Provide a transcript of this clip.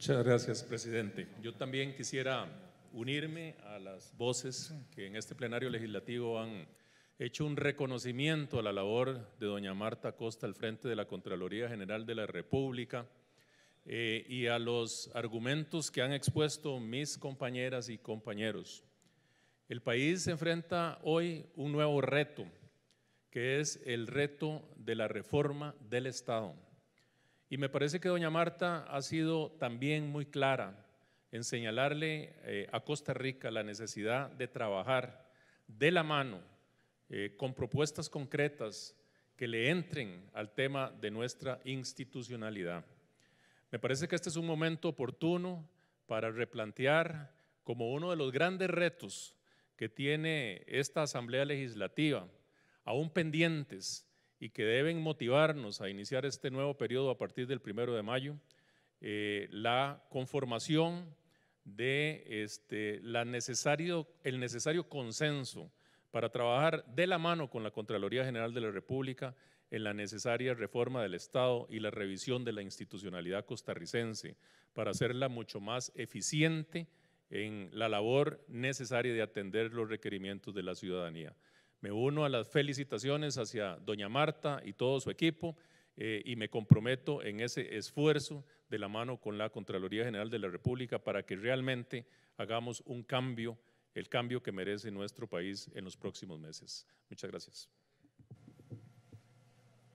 Muchas gracias, presidente. Yo también quisiera unirme a las voces que en este plenario legislativo han hecho un reconocimiento a la labor de doña Marta Costa al frente de la Contraloría General de la República eh, y a los argumentos que han expuesto mis compañeras y compañeros. El país se enfrenta hoy un nuevo reto, que es el reto de la reforma del Estado y me parece que doña Marta ha sido también muy clara en señalarle eh, a Costa Rica la necesidad de trabajar de la mano eh, con propuestas concretas que le entren al tema de nuestra institucionalidad. Me parece que este es un momento oportuno para replantear como uno de los grandes retos que tiene esta Asamblea Legislativa, aún pendientes y que deben motivarnos a iniciar este nuevo periodo a partir del primero de mayo, eh, la conformación de este, el necesario consenso para trabajar de la mano con la Contraloría General de la República en la necesaria reforma del Estado y la revisión de la institucionalidad costarricense para hacerla mucho más eficiente en la labor necesaria de atender los requerimientos de la ciudadanía. Me uno a las felicitaciones hacia doña Marta y todo su equipo eh, y me comprometo en ese esfuerzo de la mano con la Contraloría General de la República para que realmente hagamos un cambio, el cambio que merece nuestro país en los próximos meses. Muchas gracias.